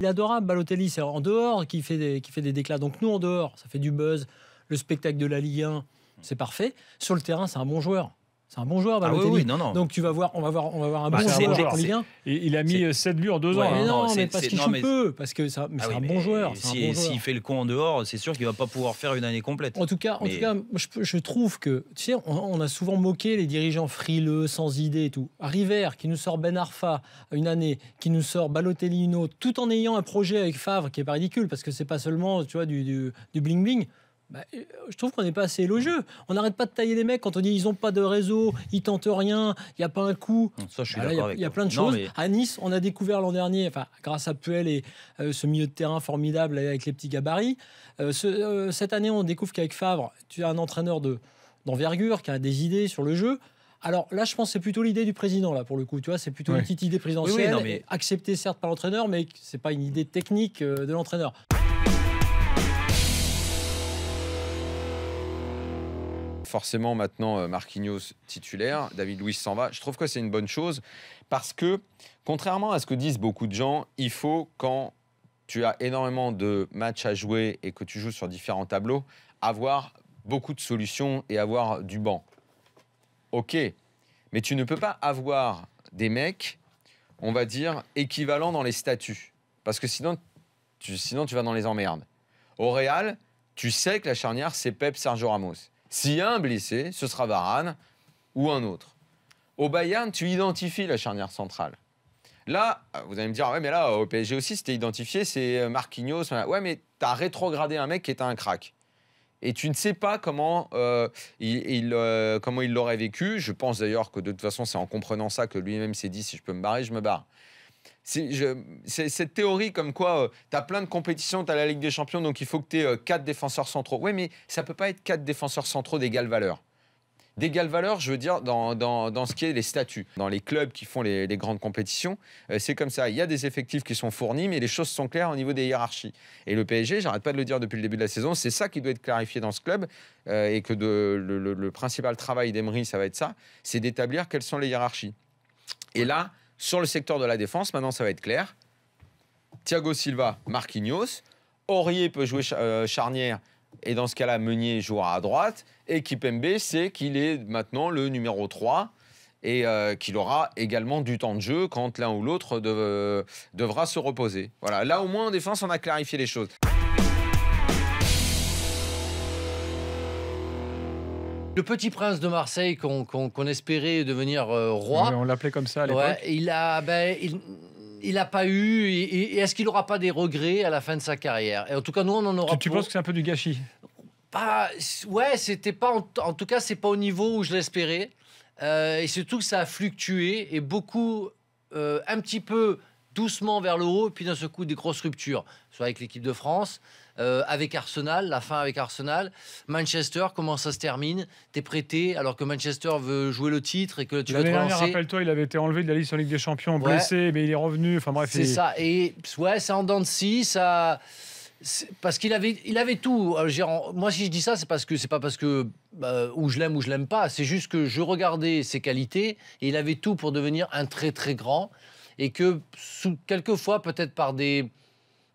Il est adorable, Balotelli, c'est en dehors qui fait, des, fait des déclats. Donc nous, en dehors, ça fait du buzz. Le spectacle de la Ligue 1, c'est parfait. Sur le terrain, c'est un bon joueur. C'est un bon joueur, ah Balotelli. Donc tu vas voir, on va voir, on va voir un bah, bon joueur en Et il a mis 7 euh, buts en 2 ans. Hein. non, mais parce qu'il peut, parce que ah c'est un bon joueur. S'il si, fait le con en dehors, c'est sûr qu'il va pas pouvoir faire une année complète. En tout cas, en tout cas, je, trouve que tu sais, on, a souvent moqué les dirigeants frileux, sans idée et tout. River qui nous sort Ben Arfa une année, qui nous sort Balotelli une autre, tout en ayant un projet avec Favre qui est pas ridicule parce que c'est pas seulement tu vois du, du bling bling. Bah, euh, je trouve qu'on n'est pas assez élogieux. On n'arrête pas de tailler les mecs quand on dit ils n'ont pas de réseau, ils tentent rien, il n'y a pas un coup. Ça, je suis Il bah, y, a plein de choses. À Nice, on a découvert l'an dernier, grâce à Puel et euh, ce milieu de terrain formidable avec les petits gabarits. Euh, cette année, on découvre qu'avec Favre, tu as un entraîneur d'envergure qui a des idées sur le jeu. Alors là, je pense c'est plutôt l'idée du président, là, pour le coup. Tu vois, c'est plutôt une petite idée présidentielle, oui, mais... acceptée certes par l'entraîneur, mais c'est pas une idée technique de l'entraîneur. forcément maintenant euh, Marquinhos titulaire, David Luiz s'en va. Je trouve que c'est une bonne chose parce que, contrairement à ce que disent beaucoup de gens, il faut quand tu as énormément de matchs à jouer et que tu joues sur différents tableaux, avoir beaucoup de solutions et avoir du banc. Ok, mais tu ne peux pas avoir des mecs, on va dire, équivalents dans les statuts. Parce que sinon tu, sinon, tu vas dans les emmerdes. Au Real, tu sais que la charnière, c'est Pep Sergio Ramos. S'il y a un blessé, ce sera Varane ou un autre. Au Bayern, tu identifies la charnière centrale. Là, vous allez me dire, ah ouais, mais là, au PSG aussi, c'était identifié, c'est euh, Marquinhos. Ouais, mais tu as rétrogradé un mec qui était un crack. Et tu ne sais pas comment euh, il, euh, comment il l'aurait vécu. Je pense d'ailleurs que de toute façon, c'est en comprenant ça que lui-même s'est dit, si je peux me barrer, je me barre cette théorie comme quoi euh, tu as plein de compétitions, tu as la Ligue des Champions, donc il faut que tu aies euh, quatre défenseurs centraux. Oui, mais ça peut pas être quatre défenseurs centraux d'égale valeur. D'égale valeur, je veux dire, dans, ce qui est les statuts. Dans les clubs qui font les, grandes compétitions, euh, c'est comme ça. Il y a des effectifs qui sont fournis, mais les choses sont claires au niveau des hiérarchies. Et le PSG, j'arrête pas de le dire depuis le début de la saison, c'est ça qui doit être clarifié dans ce club. et que le, principal travail d'Emery, ça va être ça c'est d'établir quelles sont les hiérarchies. Et là, sur le secteur de la défense, maintenant ça va être clair. Thiago Silva, Marquinhos. Aurier peut jouer euh, charnière et dans ce cas-là, Meunier jouera à droite. Et Kipembe c'est qu'il est maintenant le numéro 3 et euh, qu'il aura également du temps de jeu quand l'un ou l'autre devra se reposer. Voilà, là au moins en défense, on a clarifié les choses. le petit prince de Marseille qu'on espérait devenir euh, roi. on l'appelait comme ça il a, ben, il, il pas eu. Et, est-ce qu'il n'aura pas des regrets à la fin de sa carrière et En tout cas, nous, on en aura. Tu, tu penses que c'est un peu du gâchis Ouais, c'était pas. En, tout cas, c'est pas au niveau où je l'espérais. Euh, et surtout que ça a fluctué et beaucoup, euh, un petit peu doucement vers le haut, puis d'un seul coup des grosses ruptures, soit avec l'équipe de France, euh, avec Arsenal, la fin avec Arsenal, Manchester, comment ça se termine T'es prêté alors que Manchester veut jouer le titre et que tu veux te dernière Rappelle-toi, il avait été enlevé de la liste en Ligue des Champions, blessé, mais il est revenu. Enfin bref. C'est ça. Et ouais, c'est en dents de scie, ça. Parce qu'il avait, il avait tout. Euh, moi, si je dis ça, c'est parce que c'est pas parce que bah, ou je l'aime ou je l'aime pas. C'est juste que je regardais ses qualités et il avait tout pour devenir un très très grand et que sous, quelquefois, peut-être par des,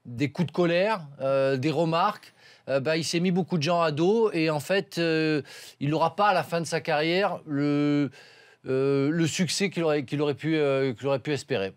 des coups de colère, euh, des remarques, euh, bah, il s'est mis beaucoup de gens à dos et en fait, euh, il n'aura pas à la fin de sa carrière le, le succès qu'il aurait, qu'il aurait, pu, qu'il aurait pu espérer.